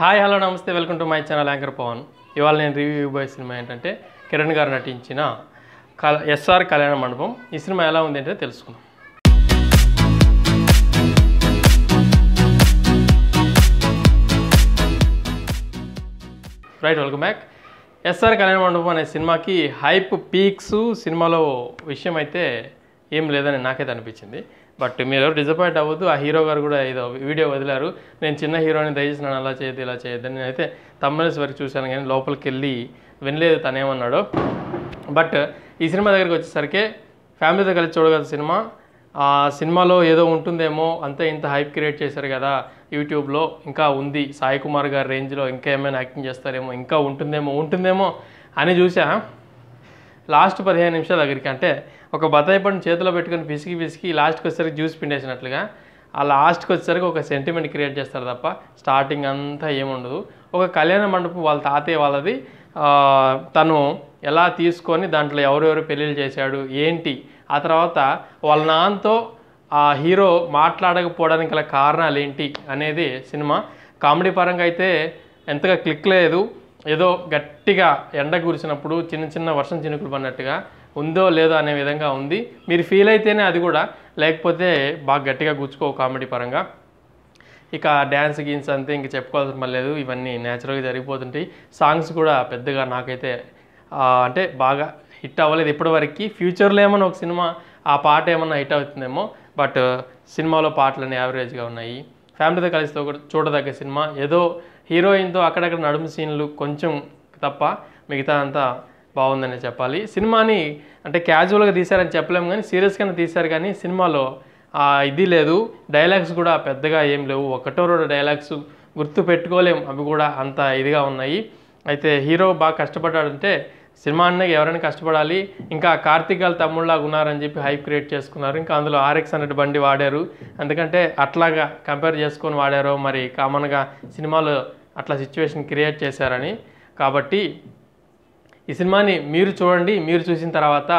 hi hello నమస్తే welcome to my channel anchor Pavan ఇవాళ నేను రివ్యూ ఇవ్వబోయే సినిమా ఏంటంటే కిరణ్ గారు నటించిన కల ఎస్ఆర్ కళ్యాణ మండపం ఈ సినిమా ఎలా ఉంది అంటే తెలుసుకుందాం రైట్ వెల్కమ్ బ్యాక్ ఎస్ఆర్ కళ్యాణ మండపం అనే సినిమాకి హైప్ పీక్స్ సినిమాలో విషయం అయితే ఏం లేదని నాకైతే అనిపించింది బట్ మీరు డిసప్పాయింట్ అవ్వద్దు ఆ హీరో గారు కూడా ఏదో వీడియో వదిలారు నేను చిన్న హీరోని దయచేసి నన్ను అలా చేయదు ఇలా చేయొద్దు నేను అయితే తమ్ముల్స్ వరకు చూశాను కానీ లోపలికి వెళ్ళి వినలేదు తనేమన్నాడు బట్ ఈ సినిమా దగ్గరికి వచ్చేసరికి ఫ్యామిలీతో కలిసి చూడగల సినిమా ఆ సినిమాలో ఏదో ఉంటుందేమో అంతే ఇంత హైప్ క్రియేట్ చేశారు కదా యూట్యూబ్లో ఇంకా ఉంది సాయి కుమార్ గారి రేంజ్లో ఇంకా ఏమైనా యాక్టింగ్ చేస్తారేమో ఇంకా ఉంటుందేమో ఉంటుందేమో అని చూసా లాస్ట్ పదిహేను నిమిషాల దగ్గరికి అంటే ఒక బత్తాయి పండు చేతిలో పెట్టుకుని పిసికి పిసికి లాస్ట్కి వచ్చేసరికి జ్యూస్ పిండేసినట్లుగా ఆ లాస్ట్కి వచ్చేసరికి ఒక సెంటిమెంట్ క్రియేట్ చేస్తారు తప్ప స్టార్టింగ్ అంతా ఏముండదు ఒక కళ్యాణ మండపం వాళ్ళ తాతయ్య వాళ్ళది తను ఎలా తీసుకొని దాంట్లో ఎవరెవరు పెళ్ళిళ్ళు చేశాడు ఏంటి ఆ తర్వాత వాళ్ళ నాన్నతో ఆ హీరో మాట్లాడకపోవడానికి గల కారణాలు ఏంటి అనేది సినిమా కామెడీ పరంగా అయితే ఎంతగా క్లిక్ లేదు ఏదో గట్టిగా ఎండ కురిసినప్పుడు చిన్న చిన్న వర్షం చినుకులు పడినట్టుగా ఉందో లేదో అనే విధంగా ఉంది మీరు ఫీల్ అయితేనే అది కూడా లేకపోతే బాగా గట్టిగా కూర్చుకో కామెడీ పరంగా ఇక డ్యాన్స్ గీన్స్ అంతే ఇంక చెప్పుకోవాల్సిన పని లేదు ఇవన్నీ న్యాచురల్గా జరిగిపోతుంటాయి సాంగ్స్ కూడా పెద్దగా నాకైతే అంటే బాగా హిట్ అవ్వలేదు ఇప్పటివరకు ఫ్యూచర్లో ఏమన్నా ఒక సినిమా ఆ పాట ఏమన్నా హిట్ అవుతుందేమో బట్ సినిమాలో పాటలన్నీ యావరేజ్గా ఉన్నాయి ఫ్యామిలీతో కలిసి చూడదగ్గ సినిమా ఏదో హీరోయిన్తో అక్కడక్కడ నడుము సీన్లు కొంచెం తప్ప మిగతా అంతా బాగుందనే చెప్పాలి సినిమాని అంటే క్యాజువల్గా తీశారని చెప్పలేము కానీ సీరియస్గానే తీశారు కానీ సినిమాలో ఇది లేదు డైలాగ్స్ కూడా పెద్దగా ఏం లేవు ఒకటో రెండు డైలాగ్స్ గుర్తు పెట్టుకోలేము అవి కూడా అంత ఇదిగా ఉన్నాయి అయితే హీరో బాగా కష్టపడ్డాడంటే సినిమా అన్నకి ఎవరైనా కష్టపడాలి ఇంకా కార్తీక్ గారు తమ్ముళ్ళలాగా ఉన్నారని చెప్పి హైప్ క్రియేట్ చేసుకున్నారు ఇంకా అందులో ఆర్ఎక్స్ అనేటి బండి వాడారు ఎందుకంటే అట్లాగా కంపేర్ చేసుకొని వాడారో మరి కామన్గా సినిమాలో అట్లా సిచ్యువేషన్ క్రియేట్ చేశారని కాబట్టి ఈ సినిమాని మీరు చూడండి మీరు చూసిన తర్వాత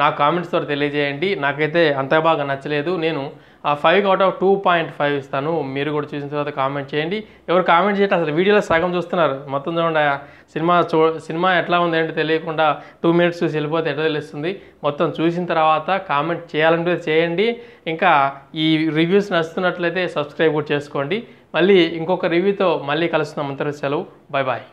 నా కామెంట్స్ ద్వారా తెలియజేయండి నాకైతే అంత బాగా నచ్చలేదు నేను ఆ five out of two point five ఇస్తాను మీరు కూడా చూసిన తర్వాత కామెంట్ చేయండి ఎవరు కామెంట్ చేయటం అసలు వీడియోలో సగం చూస్తున్నారు మొత్తం చూడండి సినిమా చూ సినిమా ఎట్లా ఉంది అంటే తెలియకుండా టూ మినిట్స్ చూసి వెళ్ళిపోతే ఎట్లా తెలుస్తుంది మొత్తం చూసిన తర్వాత కామెంట్ చేయాలంటే చేయండి ఇంకా ఈ రివ్యూస్ నచ్చుతున్నట్లయితే సబ్స్క్రైబ్ కూడా చేసుకోండి మళ్ళీ ఇంకొక రివ్యూతో మళ్ళీ కలుస్తున్నాం అంతర్ సెలవు బాయ్ బాయ్